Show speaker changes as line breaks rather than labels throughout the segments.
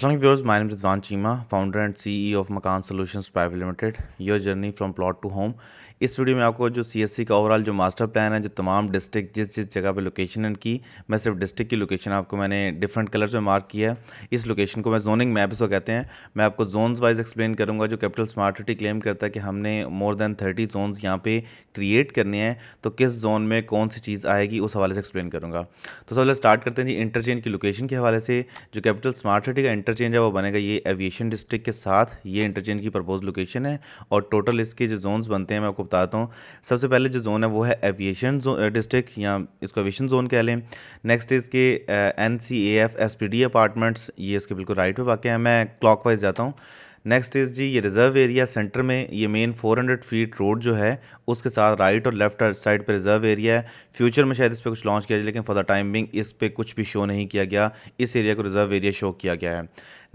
Assalamu viewers, my name is Van Chima, founder and CEO of Makan Solutions Private Limited. Your journey from plot to home इस video में आपको जो सी का overall जो master plan है जो तमाम डिस्ट्रिक्ट जिस जिस जगह पे लोकेशन इनकी मैं सिर्फ डिस्ट्रिक्ट की लोकेशन आपको मैंने डिफरेंट कलर्स में मार्क किया है इस लोकेशन को मैं जोनिंग मैप इसको कहते हैं मैं आपको जोन्स वाइज एक्सप्लेन करूँगा जो कैपिटल स्मार्ट सिटी क्लेम करता है कि हमने मोर देन थर्टी जोन्स यहाँ पर क्रिएट करने हैं तो किस जोन में कौन सी चीज़ आएगी उस हवाले से एक्सप्लेन करूँगा तो सबसे स्टार्ट करते हैं जी इंटरचेंज की लोकेशन के हवाले से जो कैपिटल स्मार्ट सिटी का इंटरचेंज है वो बनेगा ये एविएशन डिस्ट्रिक्ट के साथ ये इंटरचेंज की प्रपोज लोकेशन है और टोटल इसके जो जोन्स बनते हैं मैं आपको बताता हूँ सबसे पहले जो जोन है वो है एविएशन डिस्ट्रिक्ट या इसको एविएशन जोन कह लें नेक्स्ट इसके N C A F S P D apartments ये इसके बिल्कुल राइट पर वाक़ है मैं क्लॉक जाता हूँ नेक्स्ट इज़ जी ये रिज़र्व एरिया सेंटर में ये मेन 400 फीट रोड जो है उसके साथ राइट और लेफ्ट साइड पर रिज़र्व एरिया है फ्यूचर में शायद इस पर कुछ लॉन्च किया जाए लेकिन फॉर द टाइम बिंग इस पर कुछ भी शो नहीं किया गया इस एरिया को रिज़र्व एरिया शो किया गया है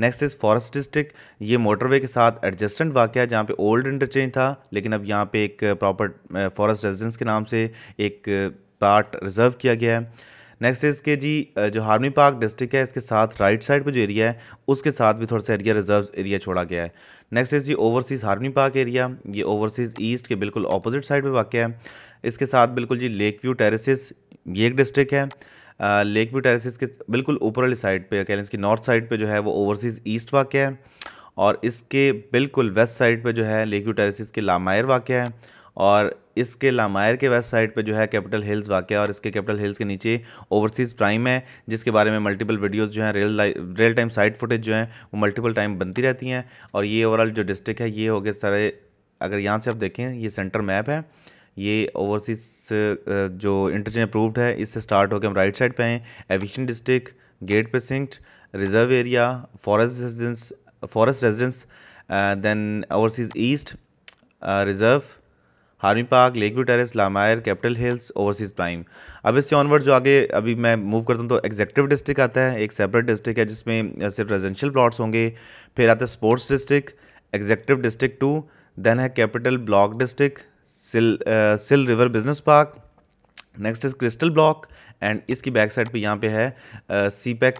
नेक्स्ट इज़ फॉरेस्ट डिस्ट्रिक्ट ये मोटरवे के साथ एडजस्टेंट वाक़ है जहाँ पे ओल्ड इंटरचेंज था लेकिन अब यहाँ पे एक प्रॉपर फॉरेस्ट रेजिडेंस के नाम से एक पार्ट रिज़र्व किया गया है नेक्स्ट इसके जी जो हार्मी पार्क डिस्ट्रिक्ट है इसके साथ राइट साइड पर जो एरिया है उसके साथ भी थोड़ा सा एरिया रिजर्व एरिया छोड़ा गया है next is G overseas army park area ये ओवरसीज़ ईस्ट के बिल्कुल अपोजिट साइड पर वाक़ है इसके साथ बिल्कुल जी लेक व्यू टेरेसिस ये एक डिस्ट्रिक्ट है लेक व्यू टेरेसिस के बिल्कुल ऊपर वाली साइड पर कह लें इसकी नॉर्थ साइड पर जो है वो ओवरसीज़ ईस्ट वाक़ है और इसके बिल्कुल वेस्ट साइड पर जो है लेक व्यू टेरेसिस के लामायर वाक़ है और इसके लामायर के वेस्ट साइड पे जो है कैपिटल हिल्स वाक़ और इसके कैपिटल हिल्स के नीचे ओवरसीज़ प्राइम है जिसके बारे में मल्टीपल वीडियोस जो हैं real real time side footage जो हैं वो मल्टीपल टाइम बनती रहती हैं और ये ओवरऑल जो डिस्ट्रिक्ट है ये हो गए सारे अगर यहाँ से आप देखें ये सेंटर मैप है ये ओवरसीज जो इंटरचेंज अप्रूव्ड है इससे स्टार्ट होकर हम राइट साइड पर आएँ aviation district gate precinct reserve area forest residence forest residence then overseas east reserve army park lake terrace terrace लामायर कैपिटल हिल्स ओवरसीज प्राइम अब इससे ऑनवर्ड जो आगे अभी मैं मूव करता हूँ तो एग्जेक्टिव डिस्ट्रिक्ट आता है एक सेपरेट डिस्ट्रिक्ट है जिसमें सिर्फ रेजिडेंशियल प्लॉट्स होंगे फिर आता है sports district executive district two then है कैपिटल ब्लॉक डिस्ट्रिक्ट सिल आ, सिल river business park next is crystal block and इसकी बैक साइड पे यहाँ पे है C pack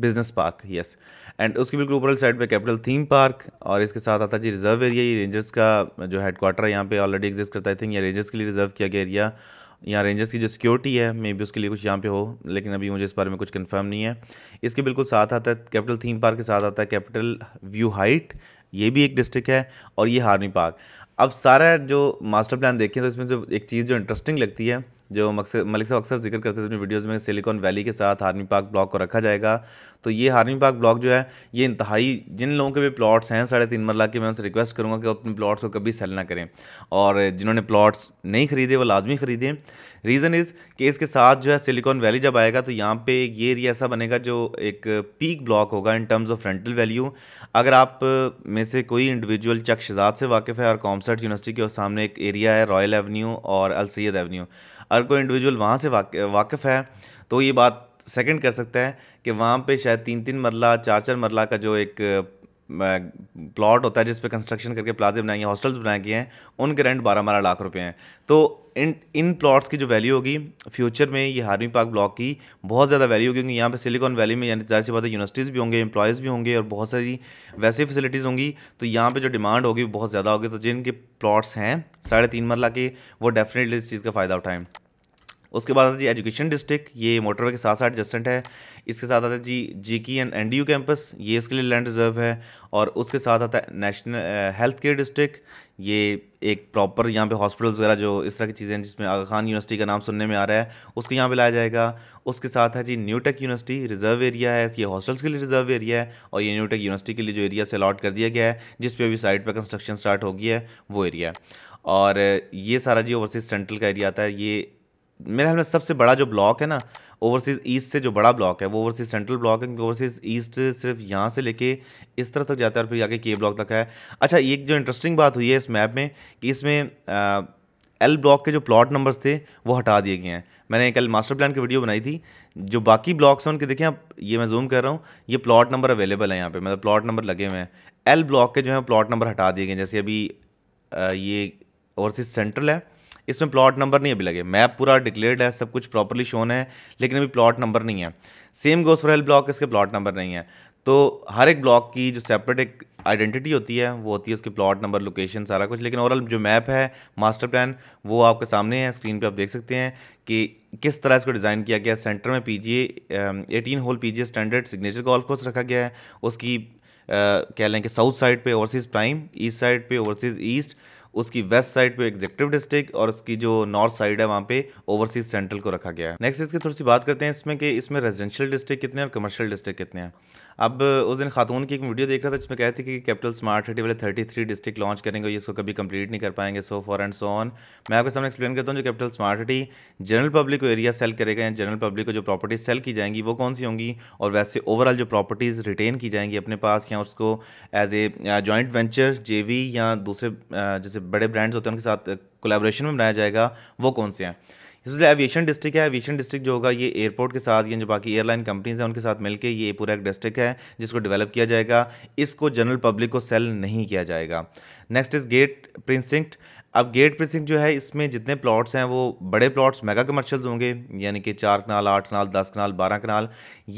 business park yes and उसके बिल्कुल ऊपर साइड पे कैपिटल थीम पार्क और इसके साथ आता जी रिजर्व एरिया ये रेंजर्स का जो हेडक्वार्टर यहाँ पे ऑलरेडी एग्जिस्ट करता है आई थिंक या रेंजर्स के लिए रिजर्व किया गया एरिया यहाँ रेंजर्स की जो सिक्योरिटी है मे भी उसके लिए कुछ यहाँ पे हो लेकिन अभी मुझे इस बारे में कुछ कन्फर्म नहीं है इसके बिल्कुल साथ आता है कैपिटल थीम पार्क के साथ आता है कैपिटल व्यू हाइट ये भी एक डिस्ट्रिक्ट है और ये हारनी पार्क अब सारा जो मास्टर प्लान देखें तो इसमें जो एक चीज़ जो इंटरेस्टिंग लगती है जो मकसद मलिक साहब अक्सर जिक्र करते थे अपनी वीडियोज़ में सिलिकॉन वैली के साथ हार्मी पार्क ब्लॉक को रखा जाएगा तो ये हार्मी पार्क ब्लॉक जो है ये इंतहाई जिन लोगों के भी प्लॉट्स हैं साढ़े तीन मरला के मैं उनसे रिक्वेस्ट करूँगा कि अपने प्लॉट्स को कभी सेल ना करें और जिन्होंने प्लॉट्स नहीं ख़रीदे वो लाजमी ख़रीदें रीज़न इज़ कि इसके साथ जो है सिलिकॉन वैली जब आएगा तो यहाँ पे ये एरिया ऐसा बनेगा जो एक पीक ब्लॉक होगा in terms of rental value अगर आप में से कोई इंडिविजुअल चक शहजाद से वाकिफ़ है और कॉमसर्ट यूनिवर्सिटी के सामने एक एरिया है रॉयल एवेन्यू और अल सैद एवेन्यू हर कोई इंडिविजुअल वहाँ से वाक, वाकिफ़ है तो ये बात सेकंड कर सकता है कि वहाँ पे शायद तीन तीन मरला चार चार मरला का जो एक प्लॉट होता है जिस पे कंस्ट्रक्शन करके प्लाजे बनाए हैं हॉस्टल्स बनाए गए हैं उनके रेंट बारह बारह लाख रुपए हैं तो इन इन प्लॉट्स की जो वैल्यू होगी फ्यूचर में ये हारमी पार्क ब्लॉक की बहुत ज़्यादा वैल्यू होगी क्योंकि यहाँ पे सिलिकॉन वैली में यानी जाहिर सी बात है यूनिवर्सिटीज़ भी होंगे एम्प्लॉयज़ भी होंगे और बहुत सारी वैसी फैसिलिटीज़ होंगी तो यहाँ पे जो डिमांड होगी बहुत ज़्यादा होगी तो जिनके प्लॉट्स हैं साढ़े तीन मरला के वो डेफिनेटली इस चीज़ का फ़ायदा उठाएँ उसके बाद आता जी एजुकेशन डिस्ट्रिक्ट ये मोटरवे के साथ साथ एडजस्टेंट है इसके साथ आता जी जी की and N D U campus ये इसके लिए लैंड रिजर्व है और उसके साथ आता है नेशनल हेल्थ केयर डिस्ट्रिक्ट ये एक प्रॉपर यहाँ पे हॉस्पिटल्स वगैरह जो इस तरह की चीज़ें हैं जिसमें आगा खान यूनिवर्सिटी का नाम सुनने में आ रहा है उसको यहाँ पे लाया जाएगा उसके साथ है G NUTECH university reserve area है ये हॉस्टल्स के लिए रिजर्व एरिया है और ये न्यूटेक यूनिवर्सिटी के लिए जो एरिया से अलॉट कर दिया गया है जिस पर अभी साइड पर कंस्ट्रक्शन स्टार्ट होगी है वो एरिया है और ये सारा जी ओवरसीज सेंट्रल का एरिया आता है ये मेरे ख्याल में सबसे बड़ा जो ब्लॉक है ना ओवरसीज़ ईस्ट से जो बड़ा ब्लॉक है वो ओवरसीज़ सेंट्रल ब्लॉक है क्योंकि ओवरसीज़ ईस्ट सिर्फ यहाँ से लेके इस तरफ तक जाता है और फिर आगे के ब्लॉक तक है अच्छा एक जो इंटरेस्टिंग बात हुई है इस मैप में कि इसमें आ, एल ब्लॉक के जो प्लॉट नंबर्स थे वो हटा दिए गए हैं मैंने कल मास्टर प्लान की वीडियो बनाई थी जो बाकी ब्लॉक्स हैं उनके देखें आप ये मैं जूम कर रहा हूँ ये प्लॉट नंबर अवेलेबल है यहाँ पे मतलब प्लॉट नंबर लगे हुए हैं एल ब्लॉक के जो है प्लॉट नंबर हटा दिए गए जैसे अभी ये ओवरसीज सेंट्रल है इसमें प्लॉट नंबर नहीं अभी लगे मैप पूरा डिक्लेयर्ड है सब कुछ प्रॉपरली शोन है लेकिन अभी प्लॉट नंबर नहीं है सेम गोस ब्लॉक इसके प्लॉट नंबर नहीं है तो हर एक ब्लॉक की जो सेपरेट एक आइडेंटिटी होती है वो होती है उसकी प्लॉट नंबर लोकेशन सारा कुछ लेकिन ओवरऑल जो मैप है मास्टर प्लान वो आपके सामने है स्क्रीन पे आप देख सकते हैं कि किस तरह इसको डिज़ाइन किया गया सेंटर में P G eighteen hole P G standard signature golf course रखा गया है उसकी कह लें कि साउथ साइड पे ओवरसीज़ प्राइम ईस्ट साइड पे ओवरसीज़ ईस्ट उसकी वेस्ट साइड पे एग्जेक्टिव डिस्ट्रिक्ट और उसकी जो नॉर्थ साइड है वहाँ पे ओवरसीज सेंट्रल को रखा गया है नेक्स्ट इसकी थोड़ी सी बात करते हैं इसमें कि इसमें रेजिडेंशियल डिस्ट्रिक्ट कितने और कमर्शियल डिस्ट्रिक्ट कितने हैं अब उस दिन खातून की एक वीडियो देख रहा था जिसमें कह थी कि कैपिटल स्मार्ट सिटी वाले थर्टी थ्री डिस्ट्रिक्ट लॉन्च करेंगे ये इसको कभी कंप्लीट नहीं कर पाएंगे so forth and so on मैं आपके सामने एक्सप्लेन करता हूँ जो capital smart city general public को एरिया सेल करेगा या जनरल पब्लिक को जो प्रॉपर्टीज सेल की जाएंगी वो कौन सी होंगी और वैसे ओवरऑल जो प्रॉपर्टीज़ रिटेन की जाएंगी अपने पास या उसको as a joint venture J या दूसरे जैसे बड़े ब्रांड्स होते हैं उनके साथ कोलेब्रेशन में बनाया जाएगा वो कौन से हैं इसलिए एविएशन डिस्ट्रिक्ट है एविएशन डिस्ट्रिक्ट जो होगा ये एयरपोर्ट के साथ या जो बाकी एयरलाइन कंपनीज हैं उनके साथ मिलकर ये पूरा एक डिस्ट्रिक्ट है जिसको डेवलप किया जाएगा इसको जनरल पब्लिक को सेल नहीं किया जाएगा नेक्स्ट इज गेट प्रिंसिंक्ट अब गेट प्रेसिंग जो है इसमें जितने प्लॉट्स हैं वो बड़े प्लॉट्स मेगा कमर्शियल्स होंगे यानी कि चार कनाल आठ कनाल दस कनाल बारह कनाल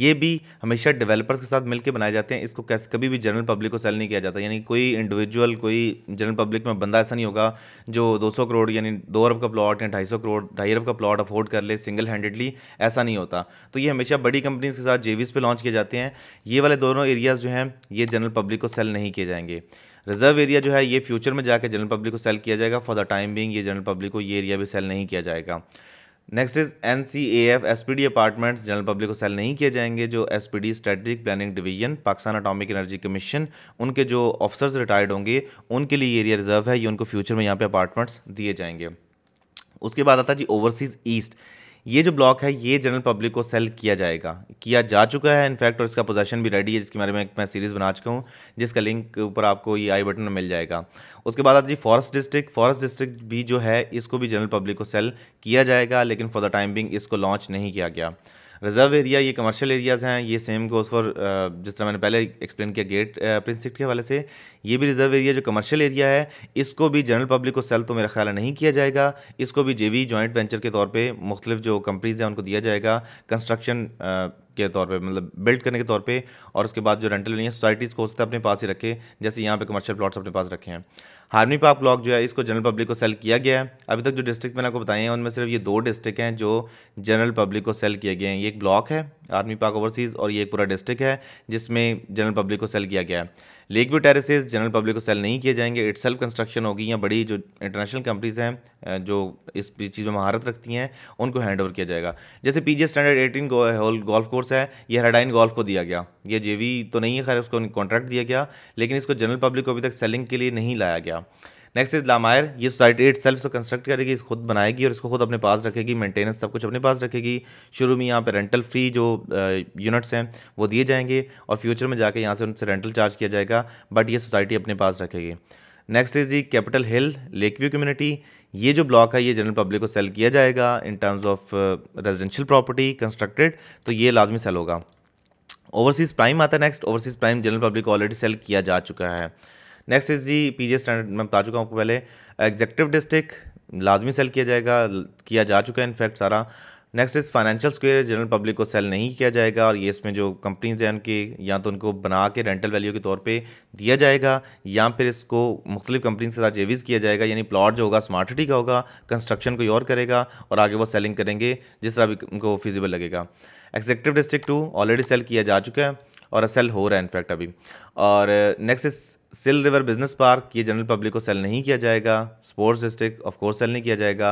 ये भी हमेशा डेवलपर्स के साथ मिलकर बनाए जाते हैं इसको कैसे कभी भी जनरल पब्लिक को सेल नहीं किया जाता यानी कोई इंडिविजुअल कोई जनरल पब्लिक में बंदा ऐसा नहीं होगा जो दो करोड़ यानी दो अरब का प्लॉट या ढाई करोड़ ढाई अरब का प्लॉट अफोर्ड कर ले सिंगल हैंडेडली ऐसा नहीं होता तो ये हमेशा बड़ी कंपनीज़ के साथ जेवीस पर लॉन्च किए जाते हैं ये वाले दोनों एरियाज़ जो हैं ये जनरल पब्लिक को सेल नहीं किए जाएंगे रिजर्व एरिया जो है ये फ्यूचर में जाकर जनरल पब्लिक को सेल किया जाएगा फॉर द टाइम बिंग ये जनरल पब्लिक को ये एरिया भी सेल नहीं किया जाएगा next is N C A F S P D apartments general public को सेल नहीं किए जाएंगे जो S P D strategic planning division Pakistan atomic energy commission उनके जो ऑफिसर्स रिटायर्ड होंगे उनके लिए एरिया रिजर्व है ये उनको फ्यूचर में यहाँ पे अपार्टमेंट्स दिए जाएंगे उसके बाद आता है जी ओवरसीज़ ईस्ट ये जो ब्लॉक है ये जनरल पब्लिक को सेल किया जाएगा किया जा चुका है इनफैक्ट और इसका पोजेशन भी रेडी है जिसके बारे में मैं, मैं सीरीज़ बना चुका हूँ जिसका लिंक ऊपर आपको ये आई बटन में मिल जाएगा उसके बाद आती है फॉरेस्ट डिस्ट्रिक्ट फॉरेस्ट डिस्ट्रिक्ट भी जो है इसको भी जनरल पब्लिक को सेल किया जाएगा लेकिन फॉर द टाइम बिंग इसको लॉन्च नहीं किया गया रिजर्व एरिया ये कमर्शियल एरियाज़ हैं ये सेम गोज़ फॉर जिस तरह मैंने पहले एक्सप्लेन किया गेट प्रिंस सिक्ट के हवाले से ये भी रिजर्व एरिया जो कमर्शियल एरिया है इसको भी जनरल पब्लिक को सेल तो मेरा ख्याल नहीं किया जाएगा इसको भी जेवी जॉइंट वेंचर के तौर पर मुख्तलिफ जो कंपनीज़ हैं उनको दिया जाएगा कंस्ट्रक्शन के तौर पे मतलब बिल्ड करने के तौर पे और उसके बाद जो रेंटल लेनी है सोसाइटीज़ को सकता है अपने पास ही रखे जैसे यहाँ पे कमर्शियल प्लॉट्स अपने पास रखे हैं हार्मी पार्क ब्लॉक जो है इसको जनरल पब्लिक को सेल किया गया है अभी तक जो डिस्ट्रिक्ट मैंने आपको बताए हैं उनमें सिर्फ ये दो डिस्ट्रिक्ट हैं जो जनरल पब्लिक को सेल किए गए हैं ये एक ब्लॉक है आर्मी पार्क ओवरसीज़ और ये एक पूरा डिस्ट्रिक्ट है जिसमें जनरल पब्लिक को सेल किया गया है lake view terraces general public को सेल नहीं किए जाएंगे इट सेल्फ कंस्ट्रक्शन होगी या बड़ी जो इंटरनेशनल कंपनीज हैं जो इस चीज़ में महारत रखती हैं उनको हैंड ओवर किया जाएगा जैसे P G standard eighteen golf course है यह हेडाइन गोल्फ को दिया गया यह जे तो नहीं है खैर उसको कॉन्ट्रैक्ट दिया गया लेकिन इसको जनरल पब्लिक को अभी तक सेलिंग के लिए नहीं लाया गया नेक्स्ट इज लामायर ये सोसाइटी इट सेल्फ कंस्ट्रक्ट करेगी खुद बनाएगी और इसको खुद अपने पास रखेगी मेंटेनेंस सब कुछ अपने पास रखेगी शुरू में यहाँ पर रेंटल फ्री जो यूनिट्स हैं वो दिए जाएंगे और फ्यूचर में जाके यहाँ से उनसे रेंटल चार्ज किया जाएगा बट ये सोसाइटी अपने पास रखेगी next is the capital hill lake view community ये जो ब्लॉक है ये जनरल पब्लिक को सेल किया जाएगा in terms of residential property constructed तो ये लाजमी सेल होगा ओवरसीज़ प्राइम आता है next overseas prime general public को ऑलरेडी सेल किया जा चुका है next is G PJ standard मैं बता चुका हूँ आपको पहले एग्जेक्टिव डिस्ट्रिक्ट लाजमी सेल किया जाएगा किया जा चुका है इनफैक्ट सारा next is financial square general public को सेल नहीं किया जाएगा और ये इसमें जो कंपनीज हैं उनके या तो उनको बना के रेंटल वैल्यू के तौर पे दिया जाएगा या फिर इसको मुख्तलिफ कंपनीज के साथ जेवीज़ किया जाएगा यानी प्लॉट जो होगा स्मार्ट सिटी का होगा कंस्ट्रक्शन कोई और करेगा और आगे वो सेलिंग करेंगे जिस तरह भी उनको फिजिबल लगेगा executive district two already sale किया जा चुका है और सेल हो रहा है इनफैक्ट अभी और नेक्स्ट इज सिल रिवर बिजनेस पार्क ये जनरल पब्लिक को सेल नहीं किया जाएगा sports district of course sale नहीं किया जाएगा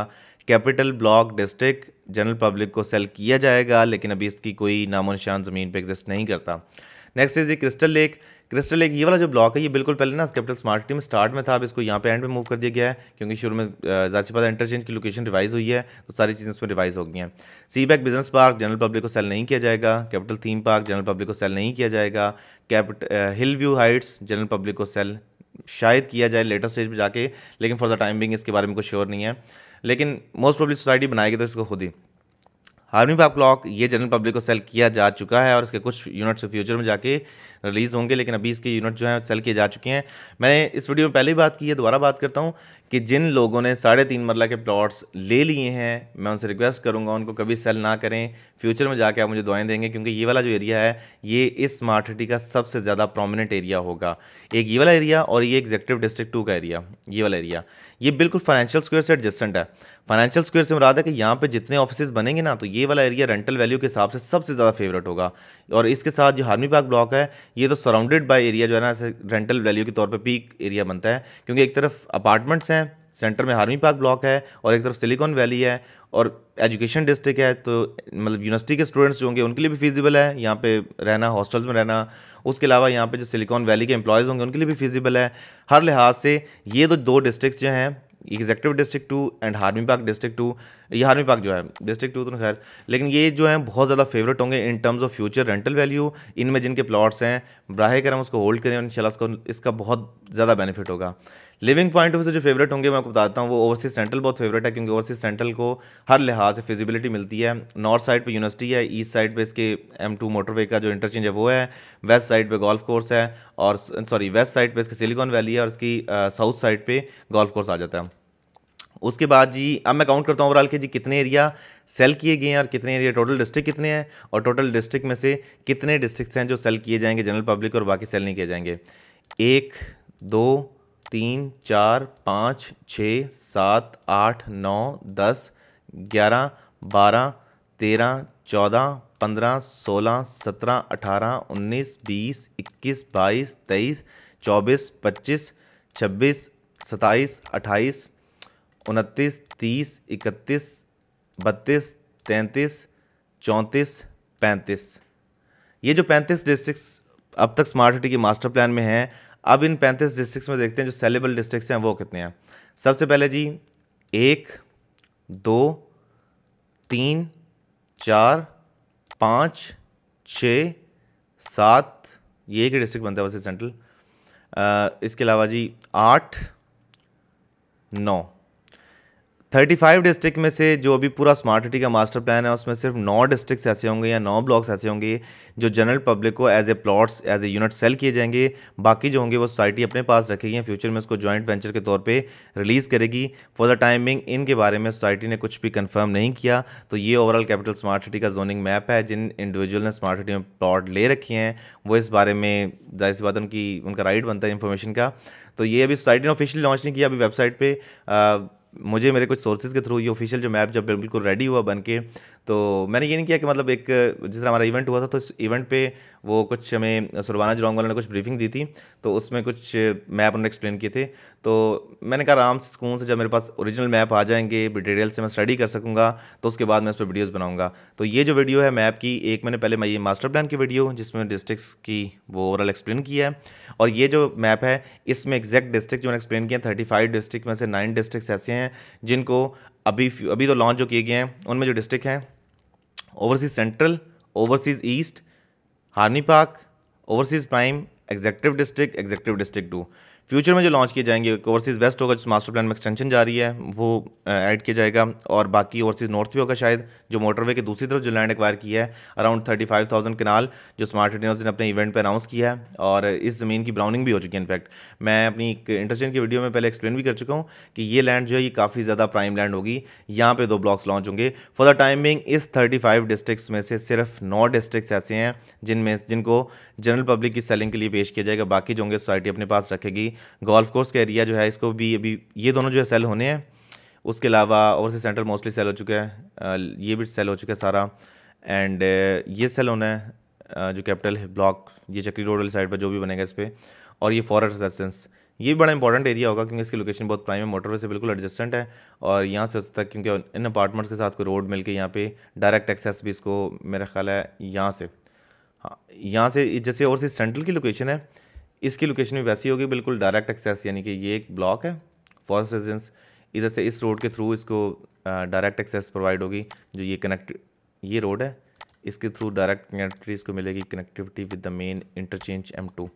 capital block district general public को सेल किया जाएगा लेकिन अभी इसकी कोई नामो निशान ज़मीन पर एग्जिस्ट नहीं करता नेक्स्ट इज़ ये क्रिस्टल लेक क्रिस्टल एक ये वाला जो ब्लॉक है ये बिल्कुल पहले ना कैपिटल स्मार्ट टीम स्टार्ट में था अब इसको यहाँ पे एंड में मूव कर दिया गया है क्योंकि शुरू में से पास इंटरचेंज की लोकेशन रिवाइज हुई है तो सारी चीज़ें उसमें रिवाइज हो गई हैं sea back business park general public को सेल नहीं किया जाएगा capital theme park general public को सेल नहीं किया जाएगा capital hill view heights general public को सेल शायद किया जाए लेटर स्टेज पर जाके लेकिन फॉर द टाइम बिंग इसके बारे में कुछ श्योर नहीं है लेकिन मोस्ट पब्लिक सोसाइटी बनाएगी तो इसको खुद ही आर्मी पाप क्लॉक ये जनरल पब्लिक को सेल किया जा चुका है और इसके कुछ यूनिट्स फ्यूचर में जाके रिलीज़ होंगे लेकिन अभी इसके यूनिट जो हैं सेल किए जा चुके हैं मैंने इस वीडियो में पहले ही बात की है दोबारा बात करता हूँ कि जिन लोगों ने साढ़े तीन मरला के प्लॉट्स ले लिए हैं मैं उनसे रिक्वेस्ट करूंगा उनको कभी सेल ना करें फ्यूचर में जाके आप मुझे दुआएं देंगे क्योंकि ये वाला जो एरिया है ये इस स्मार्ट सिटी का सबसे ज़्यादा प्रोमिनेंट एरिया होगा एक ये वाला एरिया और ये एग्जेक्टिव डिस्ट्रिक्ट टू का एरिया ये वाला एरिया ये बिल्कुल फाइनेंशियल स्क्वेयर से एडजस्टेंट है फाइनेंशियल स्क्वेयर से मुराद है कि यहाँ पे जितने ऑफिस बनेंगे ना तो ये वाला एरिया रेंटल वैल्यू के हिसाब से सबसे ज़्यादा फेवरेट होगा और इसके साथ जो हार्मी पार्क ब्लॉक है ये तो सराउंडेड बाय एरिया जो है ना रेंटल वैल्यू के तौर पर पीक एरिया बनता है क्योंकि एक तरफ अपार्टमेंट्स हैं सेंटर में हार्मी पार्क ब्लॉक है और एक तरफ सिलिकॉन वैली है और एजुकेशन डिस्ट्रिक्ट है तो मतलब यूनिवर्सिटी के स्टूडेंट्स जो होंगे उनके लिए भी फीजिबल है यहाँ पे रहना हॉस्टल्स में रहना उसके अलावा यहाँ पे जो सिलिकॉन वैली के एम्प्लॉयज़ होंगे उनके लिए भी फीजिबल है हर लिहाज से ये तो दो डिस्ट्रिक्ट जो हैं executive district two and army park district two ये हार्मी पार्क जो है डिस्ट्रिक्ट टू तो खैर लेकिन ये जो है बहुत ज़्यादा फेवरेट होंगे in terms of future rental value इनमें जिनके प्लॉट्स हैं ब्राह करम उसको होल्ड करें इन उसको इसका बहुत ज़्यादा बेनिफिट होगा लिविंग पॉइंट ऑफ से जो फेवरेट होंगे मैं आपको बताता हूँ वो ओवरसीज सेंट्रल बहुत फेवरेट है क्योंकि ओवरसीज सेंट्रल को हर लिहाज से फिजिबिलिटी मिलती है नॉर्थ साइड पे यूनिवर्सिटी है ईस्ट साइड पे इसके एम टू मोटरवे का जो इंटरचेंज है वो है वेस्ट साइड पे गोल्फ कोर्स है और सॉरी वेस्ट साइड पे इसके सिलिकॉन वैली है और इसकी साउथ साइड पर गोल्फ कोर्स आ जाता है उसके बाद जी अब मैं काउंट करता हूँ ओवरऑल के जी कितने एरिया सेल किए गए हैं और कितने एरिया टोटल डिस्ट्रिक्ट कितने हैं और टोटल डिस्ट्रिक्ट में से कितने डिस्ट्रिक्ट हैं जो सेल किए जाएंगे जनरल पब्लिक और बाकी सेल नहीं किए जाएंगे एक दो तीन चार पाँच छः सात आठ नौ दस ग्यारह बारह तेरह चौदह पंद्रह सोलह सत्रह अठारह उन्नीस बीस इक्कीस बाईस तेईस चौबीस पच्चीस छब्बीस सत्ताईस अट्ठाईस उनतीस तीस इकतीस बत्तीस तैंतीस चौंतीस पैंतीस ये जो पैंतीस डिस्ट्रिक्स अब तक स्मार्ट सिटी के मास्टर प्लान में हैं अब इन पैंतीस डिस्ट्रिक्स में देखते हैं जो सेलेबल डिस्ट्रिक्स हैं वो कितने हैं सबसे पहले जी एक दो तीन चार पाँच छ सात ये एक डिस्ट्रिक्ट बनता है वैसे सेंट्रल इसके अलावा जी आठ नौ थर्टी फाइव डिस्ट्रिक्ट में से जो अभी पूरा स्मार्ट सिटी का मास्टर प्लान है उसमें सिर्फ नौ डिस्ट्रिक्ट ऐसे होंगे या नौ ब्लॉक्स ऐसे होंगे जो जनरल पब्लिक को as a plots as a unit sale किए जाएंगे बाकी जो होंगे वो सोसाइटी अपने पास रखेगी फ्यूचर में उसको जॉइंट वेंचर के तौर पे रिलीज़ करेगी फॉर द टाइमिंग इनके बारे में सोसाइटी ने कुछ भी कन्फर्म नहीं किया तो ये ओवरऑल कैपिटल स्मार्ट सिटी का जोनिंग मैप है जिन इंडिविजुअल ने स्मार्ट सिटी में प्लॉट ले रखे हैं वो इस बारे में जाहिर सी बात उनकी उनका राइट बनता है इन्फॉर्मेशन का तो ये अभी सोसाइटी ने ऑफिशियली लॉन्च नहीं किया अभी वेबसाइट पर मुझे मेरे कुछ सोर्सेज के थ्रू ये ऑफिशियल जो मैप जब बिल्कुल रेडी हुआ बन के तो मैंने ये नहीं किया कि मतलब एक जिस तरह हमारा इवेंट हुआ था तो इस इवेंट पे वो कुछ हमें सुरवाना जी वाले ने कुछ ब्रीफिंग दी थी तो उसमें कुछ मैप उन्होंने एक्सप्लेन किए थे तो मैंने कहा आराम से सुकून से जब मेरे पास ओरिजिनल मैप आ जाएंगे डिटेल से मैं स्टडी कर सकूँगा तो उसके बाद मैं उस पर वीडियोज़ बनाऊँगा तो ये जो वीडियो है मैप की एक मैंने पहले मैं ये मास्टर प्लान की वीडियो जिसमें डिस्ट्रिक्स की वो ओवरऑल एक्सप्लेन किया है और ये जो मैप है इसमें एग्जैक्ट डिस्ट्रिक्ट जो मैंने एक्सप्लेन किया थर्टी फाइव डिस्ट्रिक्ट में से नाइन डिस्ट्रिक्ट ऐसे हैं जिनको अभी अभी तो लॉन्च जो किए गए हैं उनमें जो डिस्ट्रिक्ट हैं overseas central, overseas east, Harney Park, overseas prime, executive district, executive district 2. Future में जो लॉन्च किए जाएंगे ओवरसीज़ वेस्ट होगा जिस मास्टर प्लान में एक्सटेंशन जा रही है वो ऐड किया जाएगा और बाकी ओवरसीज़ नॉर्थ भी होगा शायद जो मोटरवे के दूसरी तरफ जो लैंड एक्वायर की है around thirty five thousand kanal जो स्मार्ट रिटर्न ने अपने इवेंट पर अनाउंस किया है और इस ज़मीन की ब्राउनिंग भी हो चुकी है इनफैक्ट मैं अपनी एक इंटरचेंज की वीडियो में पहले एक्सप्लेन भी कर चुका हूँ कि ये लैंड जो है ये काफ़ी ज़्यादा प्राइम लैंड होगी यहाँ पर दो ब्लॉक्स लॉन्च होंगे फॉर द टाइमिंग इस थर्टी फाइव डिस्ट्रिक्स में से सिर्फ नौ डिस्ट्रिक्स ऐसे हैं जिनमें जिनको जनरल पब्लिक की सेलिंग के लिए पेश किया जाएगा बाकी जो होंगे सोसाइटी अपने पास रखेगी गोल्फ कोर्स का एरिया जो है इसको भी अभी ये दोनों जो है सेल होने हैं उसके अलावा ओवरसी सेंट्रल मोस्टली सेल हो चुका है ये भी सेल हो चुका है सारा एंड ये सेल होना है जो कैपिटल ब्लॉक ये चक्री रोड वाली साइड पर जो भी बनेगा इस पर और ये फॉरेस्ट रेजिडेंस ये भी बड़ा इंपॉर्टेंट एरिया होगा क्योंकि इसकी लोकेशन बहुत प्राइम है मोटरवे से बिल्कुल एडजस्टेंट है और यहाँ से तक क्योंकि इन अपार्टमेंट्स के साथ कोई रोड मिलके के यहाँ पे डायरेक्ट एक्सेस भी इसको मेरा ख्याल है यहाँ से हाँ यहाँ से जैसे और से सेंट्रल की लोकेशन है इसकी लोकेशन भी वैसी होगी बिल्कुल डायरेक्ट एक्सेस यानी कि ये एक ब्लॉक है फॉरेस्ट रेजिडेंस इधर से इस रोड के थ्रू इसको डायरेक्ट एक्सेस प्रोवाइड होगी जो ये कनेक्ट ये रोड है इसके थ्रू डायरेक्ट कनेक्टिविटी इसको मिलेगी connectivity with the main interchange M two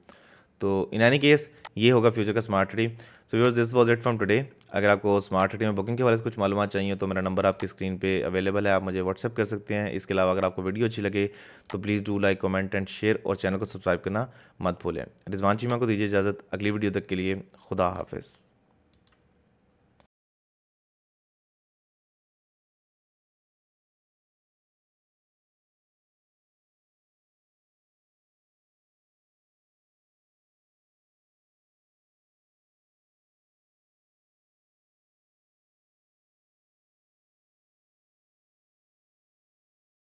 तो इन एनी केस ये होगा फ्यूचर का smart tree so viewers this was it from today अगर आपको स्मार्ट ट्री में बुकिंग के बारे में कुछ मालूम चाहिए तो मेरा नंबर आपकी स्क्रीन पे अवेलेबल है आप मुझे व्हाट्सअप कर सकते हैं इसके अलावा अगर आपको वीडियो अच्छी लगे तो please do like comment and share और चैनल को सब्सक्राइब करना मत भूलें रिजवान चीमा को दीजिए इजाज़त अगली वीडियो तक के लिए खुदा हाफिज़